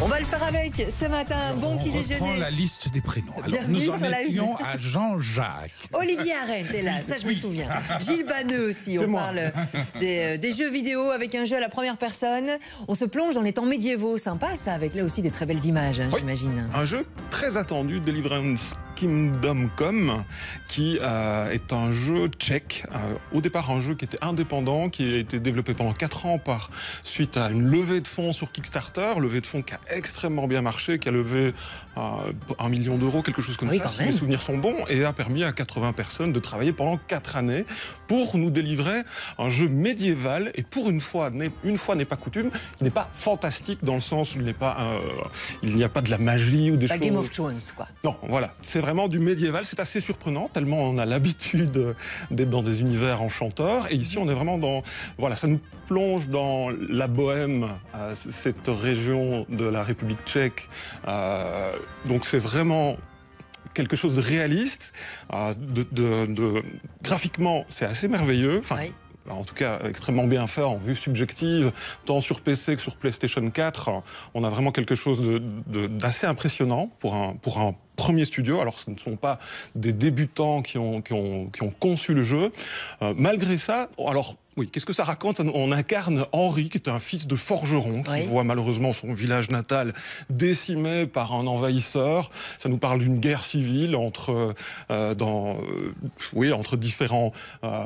On va le faire avec ce matin. bon petit déjeuner. la liste des prénoms. Alors, nous en étions à Jean-Jacques. Olivier Arrête est là, ça je me souviens. Gilles Banneux aussi. On parle euh, des, jeux vidéo avec un jeu à la première personne. On se plonge dans les temps médiévaux. Sympa ça, avec là aussi des très belles images, hein, j'imagine. Un jeu très attendu de Deliverance Kingdom qui euh, est un jeu tchèque, euh, au départ un jeu qui était indépendant, qui a été développé pendant 4 ans par suite à une levée de fonds sur Kickstarter, levée de fonds qui a extrêmement bien marché, qui a levé euh, un million d'euros, quelque chose comme ça, si mes souvenirs sont bons, et a permis à 80 personnes de travailler pendant 4 années pour nous délivrer un jeu médiéval, et pour une fois, une fois n'est pas coutume, qui n'est pas fantastique dans le sens où il n'est pas, il n'y a pas de la magie ou des choses. Game of Thrones, quoi. Non, voilà, c'est vraiment du médiéval. C'est assez surprenant, tellement on a l'habitude euh, d'être dans des univers enchanteurs. Et ici, on est vraiment dans... Voilà, ça nous plonge dans la Bohème, euh, cette région de la République tchèque. Euh, donc c'est vraiment quelque chose de réaliste, de, graphiquement c'est assez merveilleux. Enfin, en tout cas extrêmement bien fait en vue subjective, tant sur PC que sur PlayStation 4. On a vraiment quelque chose d'assez de, impressionnant pour un, pour un Premier studio, Alors ce ne sont pas des débutants qui ont, qui ont, qui ont conçu le jeu. Euh, malgré ça, alors oui, qu'est-ce que ça raconte On incarne Henri, qui est un fils de forgeron, qui voit malheureusement son village natal décimé par un envahisseur. Ça nous parle d'une guerre civile entre, euh, euh dans, euh, oui, entre différents euh,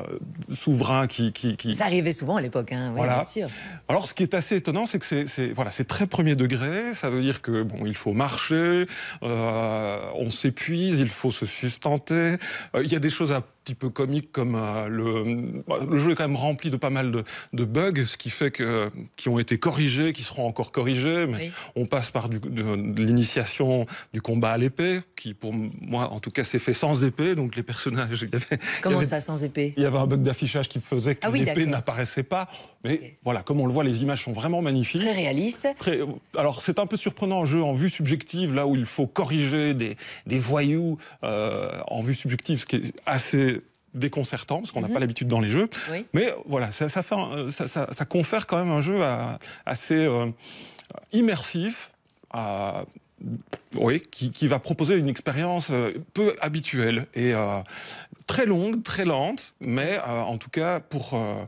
souverains qui, qui, qui, Ça arrivait souvent à l'époque, hein, voilà. bien sûr. Alors, ce qui est assez étonnant, c'est que c'est voilà, c'est très premier degré. Ça veut dire que bon, il faut marcher, euh, on s'épuise, il faut se sustenter. Il y a des choses à petit peu comique comme euh, le, bah, le jeu est quand même rempli de pas mal de, bugs, ce qui fait que qui ont été corrigés, qui seront encore corrigés. Mais on passe par du, de, l'initiation du combat à l'épée, qui pour moi en tout cas s'est fait sans épée, donc les personnages. Il y avait, Comment ça sans épée Il y avait un bug d'affichage qui faisait que ah l'épée n'apparaissait pas. Mais voilà, comme on le voit, les images sont vraiment magnifiques. Très réalistes. Euh, alors c'est un peu surprenant un jeu en vue subjective, là où il faut corriger des, des voyous euh, en vue subjective, ce qui est assez déconcertant, parce qu'on n'a mhm. pas l'habitude dans les jeux. Mais voilà, ça, ça, confère quand même un jeu assez euh, immersif. À, oui, qui, va proposer une expérience euh, peu habituelle et, euh, très longue, très lente, mais euh, en tout cas pour euh,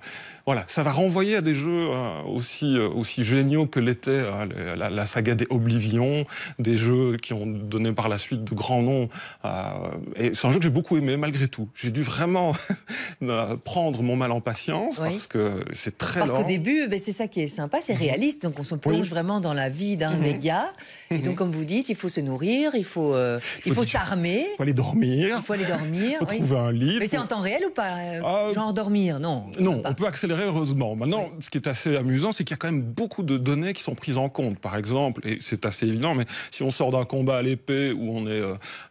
voilà, ça va renvoyer à des jeux euh, aussi aussi géniaux que l'était la, la, saga des Oblivions, des jeux qui ont donné par la suite de grands noms. et c'est un jeu que j'ai beaucoup aimé malgré tout. J'ai dû vraiment prendre mon mal en patience parce que c'est très parce Parce qu'au début, ben, c'est ça qui est sympa, c'est mhm. réaliste, donc on se plonge vraiment dans la vie d'un mhm. des gars. Et mhm. donc comme vous dites, il faut se nourrir, il faut il faut, s'armer, il faut aller dormir, il faut aller dormir, Mais c'est en temps réel ou pas euh, ah, euh, Genre dormir, non Non, on peut, accélérer heureusement. Maintenant, ce qui est assez amusant, c'est qu'il y a quand même beaucoup de données qui sont prises en compte. Par exemple, et c'est assez évident, mais si on sort d'un combat à l'épée où on est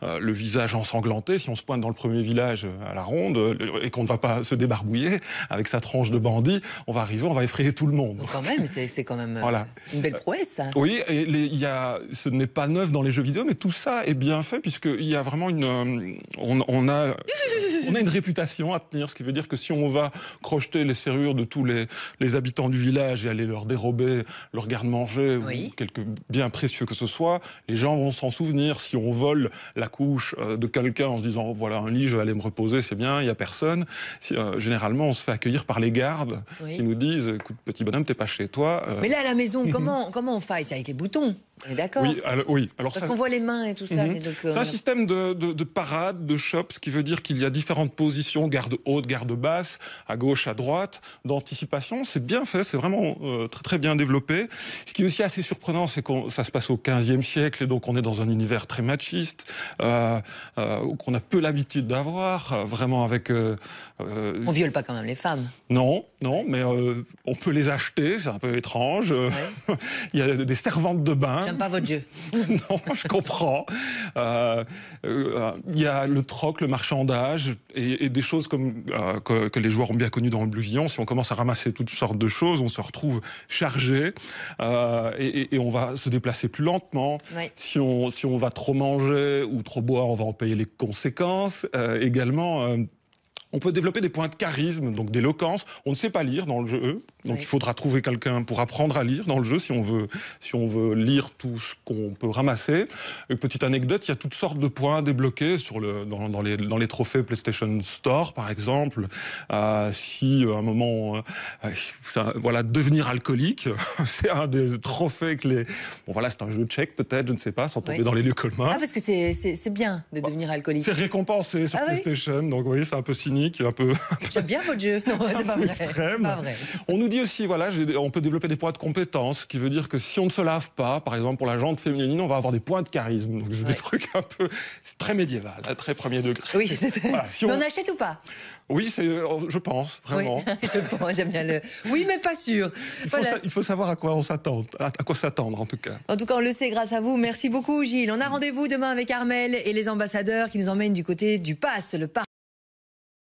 euh, le visage ensanglanté, si on se pointe dans le premier village à la ronde et qu'on ne va pas se débarbouiller avec sa tranche de bandit, on va arriver, on va effrayer tout le monde. quand même, c'est quand même voilà. une belle prouesse. Ça. Oui, et y a, ce n'est pas neuf dans les jeux vidéo, mais tout ça est bien fait puisqu'il y a vraiment une... on a on a une réputation à tenir, ce qui veut dire que si on va crocheter les serrures de tous les, les habitants du village et aller leur dérober leur garde-manger ou quelque bien précieux que ce soit, les gens vont s'en souvenir. Si on vole la couche euh, de quelqu'un en se disant voilà un lit, je vais aller me reposer, c'est bien, il n'y a personne. Euh, généralement, on se fait accueillir par les gardes qui nous disent écoute, petit bonhomme, t'es pas chez toi. Euh. Mais là, à la maison, comment, comment on faille Ça avec les boutons D'accord. Oui, alors, oui. Parce qu'on voit les mains et tout ça. Mhm. Euh, c'est un système de, de, parade, de shop, ce qui veut dire qu'il y a différentes positions, garde haute, garde basse, à gauche, à droite, d'anticipation. C'est bien fait, c'est vraiment euh, très très bien développé. Ce qui est aussi assez surprenant, c'est que ça se passe au 15e siècle et donc on est dans un univers très machiste, euh, qu'on a peu l'habitude d'avoir, vraiment avec... on viole pas quand même les femmes. Non, non, mais on peut les acheter, c'est un peu étrange. Il y a des servantes de bain pas votre jeu. non, je comprends. Euh, euh, il y a le troc, le marchandage et, des choses comme euh, que, les joueurs ont bien connues dans le Bluvillon. Si on commence à ramasser toutes sortes de choses, on se retrouve chargé et, on va se déplacer plus lentement. Si, on, si on va trop manger ou trop boire, on va en payer les conséquences. également, on peut développer des points de charisme, donc d'éloquence. On ne sait pas lire dans le jeu. Donc il faudra trouver quelqu'un pour apprendre à lire dans le jeu si on veut, si on veut lire tout ce qu'on peut ramasser. Une petite anecdote, il y a toutes sortes de points débloqués sur le, dans, les, dans les trophées PlayStation Store par exemple. Euh, si euh, à un moment, euh, voilà, devenir alcoolique, c'est un des trophées que les... Bon voilà, c'est un jeu tchèque peut-être, je ne sais pas, sans tomber dans les lieux communs. Ah parce que c'est bien de devenir bah, alcoolique. C'est récompensé sur ah PlayStation, donc vous voyez c'est un peu cynique, un peu... J'aime bien votre jeu, non c'est pas, pas vrai. On nous dit aussi, voilà, on peut développer des points de compétence, qui veut dire que si on ne se lave pas, par exemple pour la jante féminine, on va avoir des points de charisme. Donc, des trucs un peu. C'est très médiéval, à hein, très premier degré. Oui, c'est si on... achète ou pas Oui, euh, je pense, vraiment. Oui, j'aime bien le. Oui, mais pas sûr. Il faut, savoir à quoi on s'attend, à quoi s'attendre en tout cas. En tout cas, on le sait grâce à vous. Merci beaucoup, Gilles. On a rendez-vous demain avec Armel et les ambassadeurs qui nous emmènent du côté du Pass, le parc.